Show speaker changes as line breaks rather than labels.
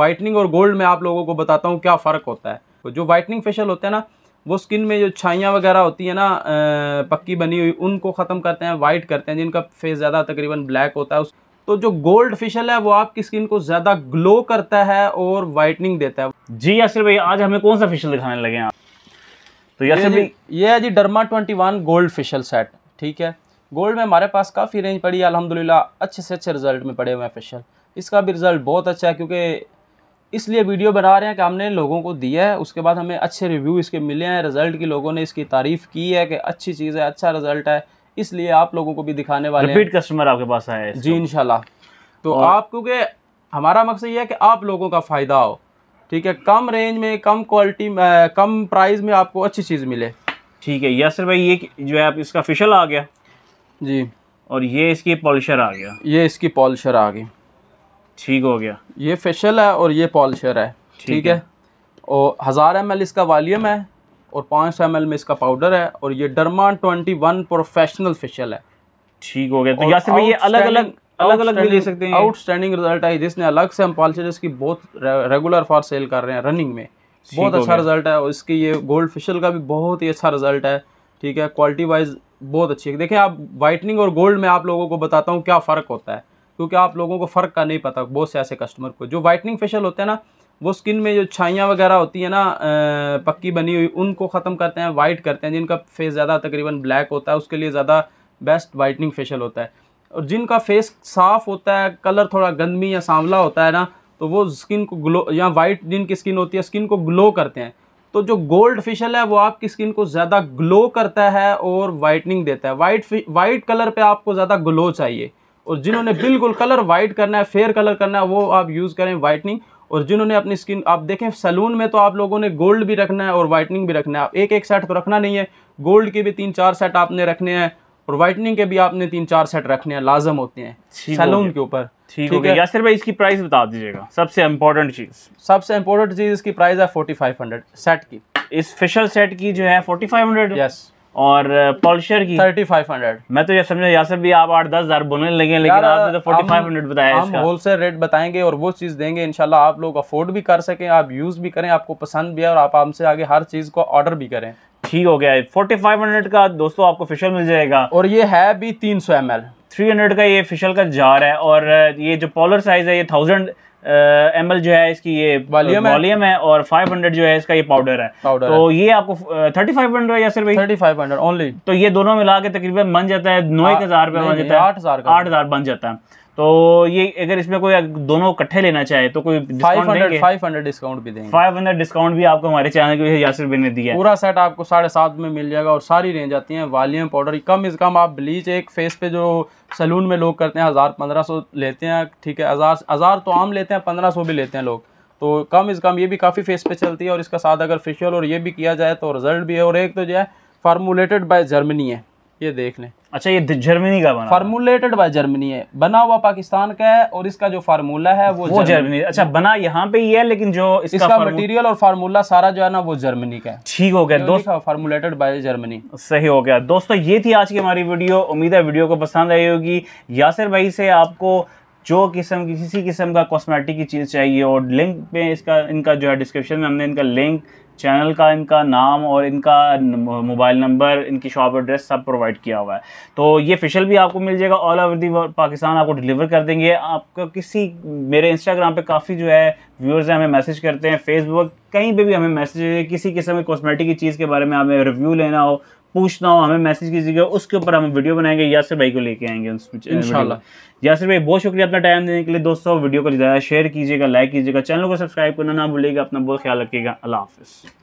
Whitening और gold में आप लोगों को बताता हूँ क्या फ़र्क होता है तो जो वाइटनिंग फेशियल होते हैं ना वो स्किन में जो छाइयाँ वगैरह होती है ना पक्की बनी हुई उनको ख़त्म करते हैं वाइट करते हैं जिनका फेस ज़्यादा तकरीबन ब्लैक होता है उस तो जो गोल्ड फेशियल है वो आपकी स्किन को ज़्यादा ग्लो करता है और वाइटनिंग देता है जी यासिर भाई आज हमें कौन सा फेशियल दिखाने लगे हैं आप तो यासिर भाई ये है जी derma twenty one gold facial set ठीक है गोल्ड में हमारे पास काफ़ी रेंज पड़ी है अलहमदिल्ला अच्छे से अच्छे रिजल्ट में पड़े हुए हैं फेशियल इसका भी रिज़ल्ट बहुत अच्छा है क्योंकि इसलिए वीडियो बना रहे हैं कि हमने लोगों को दिया है उसके बाद हमें अच्छे रिव्यू इसके मिले हैं रिज़ल्ट की लोगों ने इसकी तारीफ़ की है कि अच्छी चीज़ है अच्छा रिज़ल्ट है इसलिए आप लोगों को भी दिखाने वाले रिपीट कस्टमर आपके पास आए जी इनशाला तो आप क्योंकि हमारा मकसद ये है कि आप लोगों का फ़ायदा हो ठीक है कम रेंज में कम क्वालिटी में कम प्राइस में आपको अच्छी चीज़ मिले ठीक है यासर भाई ये जो है आप इसका फिशल आ गया जी और ये इसकी पॉलिशर आ गया ये इसकी पॉलिशर आ गई ठीक हो गया ये फेशल है और ये पॉलिशर है ठीक है और हज़ार एम इसका वालीम है और पाँच सौ एम में इसका पाउडर है और ये derma twenty one professional facial है ठीक हो गया तो यासिर भाई ये अलग अलग अलग अलग भी ले सकते हैं आउटस्टैंडिंग रिजल्ट आई जिसने अलग से हम पॉलिशर इसकी बहुत रेगुलर फॉर सेल कर रहे हैं रनिंग में बहुत अच्छा रिजल्ट है और इसकी ये गोल्ड फेशियल का भी बहुत ही अच्छा रिजल्ट है ठीक है क्वालिटी वाइज बहुत अच्छी है देखिए आप वाइटनिंग और गोल्ड में आप लोगों को बताता हूँ क्या फ़र्क होता है क्योंकि आप लोगों को फ़र्क का नहीं पता बहुत से ऐसे कस्टमर को जो वाइटनिंग फेशियल होते हैं ना वो स्किन में जो छाइयाँ वगैरह होती है ना पक्की बनी हुई उनको ख़त्म करते हैं वाइट करते हैं जिनका फेस ज़्यादा तकरीबन ब्लैक होता है उसके लिए ज़्यादा बेस्ट वाइटनिंग फेशियल होता है और जिनका फेस साफ़ होता है कलर थोड़ा गंदमी या सांवला होता है ना तो वो स्किन को ग्लो या वाइट जिनकी स्किन होती है स्किन को ग्लो करते हैं तो जो गोल्ड फेशियल है वो आपकी स्किन को ज़्यादा ग्लो करता है और वाइटनिंग देता है वाइट वाइट कलर पे आपको ज़्यादा ग्लो चाहिए और जिन्होंने बिल्कुल कलर वाइट करना है फेयर कलर करना है वो आप यूज़ करें वाइटनिंग और जिन्होंने अपनी स्किन आप देखें सैलून में तो आप लोगों ने गोल्ड भी रखना है और वाइटनिंग भी रखना है आप एक एक सेट तो रखना नहीं है गोल्ड के भी तीन चार सेट आपने रखने हैं और व्हाइटनिंग के भी आपने तीन चार सेट रखने हैं लाजम होते हैं सैलून के ऊपर ठीक है यासिर भाई इसकी प्राइस बता दीजिएगा सबसे इम्पोर्टेंट चीज़ सबसे इम्पोर्टेंट चीज़ इसकी प्राइस है फोर्टी फाइव हंड्रेड सेट की इस फेशल सेट की जो है फोर्टी फाइव हंड्रेड यस और पल्सर uh, की थर्टी फाइव हंड्रेड मैं तो ये समझा यासर भी आप आठ दस हजार बोलने लगे लेकिन आपने तो फोर्टी फाइव हंड्रेड बताया हम होलसेल रेट बताएंगे और वो चीज़ देंगे इनशाला आप लोग अफोर्ड भी कर सकें आप यूज़ भी करें आपको पसंद भी है और आप हमसे आगे हर चीज़ को ऑर्डर भी करें ठीक हो गया है फोर्टी फाइव हंड्रेड का दोस्तों आपको फिशल मिल जाएगा और ये है भी तीन सौ एम एल
थ्री हंड्रेड का ये फिशल का जार है और uh, ये जो पॉलर साइज है ये थाउजेंड एम uh, जो है इसकी ये वॉल्यूम है।, है और 500 जो है इसका ये पाउडर है पाउडर तो है। ये आपको थर्टी फाइव हंड्रेड या सिर्फ थर्टी फाइव हंड्रेड ओनली तो ये दोनों मिला के तकरीबन बन जाता है नौ एक हाँ, हजार रुपया बन जाता है आठ हजार आठ हजार बन जाता है तो ये अगर इसमें कोई दोनों इकट्ठे लेना चाहे तो कोई फाइव
हंड्रेड डिस्काउंट भी देंगे फाइव हंड्रेड डिस्काउंट
भी आपको हमारे चैनल के दिया है
पूरा सेट आपको साढ़े सात में मिल जाएगा और सारी रेंज आती है वालियम पाउडर कम इज कम आप ब्लीच एक फेस पे जो सैलून में लोग करते हैं हज़ार पंद्रह सौ लेते हैं ठीक है हज़ार हज़ार तो आम लेते लेते हैं पंद्रह सौ भी लेते हैं लोग तो कम इज़ कम ये भी काफ़ी फेस पे चलती है और इसका साथ अगर फेशियल और ये भी किया जाए तो रिजल्ट भी है और एक तो जो है फार्मूलेटेड बाय जर्मनी है ये देख लें अच्छा ये जर्मनी का बना फार्मूलेटेड बाय जर्मनी है बना हुआ पाकिस्तान का है और इसका जो फार्मूला है वो, वो जर्मनी अच्छा बना यहाँ पे ही है लेकिन जो इसका, इसका मटेरियल और फार्मूला सारा जो है ना वो जर्मनी का है
ठीक हो गया दोस्तों
फार्मूलेटेड बाय जर्मनी
सही हो गया दोस्तों ये थी आज की हमारी वीडियो उम्मीद है वीडियो को पसंद आई होगी यासिर भाई से आपको जो किस्म की किसी किस्म का कॉस्मेटिक की चीज़ चाहिए और लिंक पे इसका इनका जो है डिस्क्रिप्शन में हमने इनका लिंक चैनल का इनका नाम और इनका मोबाइल नंबर इनकी शॉप एड्रेस सब प्रोवाइड किया हुआ है तो ये फेशियल भी आपको मिल जाएगा ऑल ओवर दी पाकिस्तान आपको डिलीवर कर देंगे आपका किसी मेरे इंस्टाग्राम पे काफ़ी जो है व्यूअर्स हैं हमें मैसेज करते हैं फेसबुक कहीं पे भी हमें मैसेज किसी किस्म के कॉस्मेटिक की चीज़ के बारे में हमें रिव्यू लेना हो पूछना हो हमें मैसेज कीजिएगा उसके ऊपर हम वीडियो बनाएंगे यासिर भाई को लेके आएंगे इंशाल्लाह यासिर भाई बहुत शुक्रिया अपना टाइम देने के लिए दोस्तों वीडियो को ज़्यादा शेयर कीजिएगा लाइक कीजिएगा चैनल को सब्सक्राइब करना ना भूलिएगा अपना बहुत ख्याल रखिएगा अल्लाह हाफिज़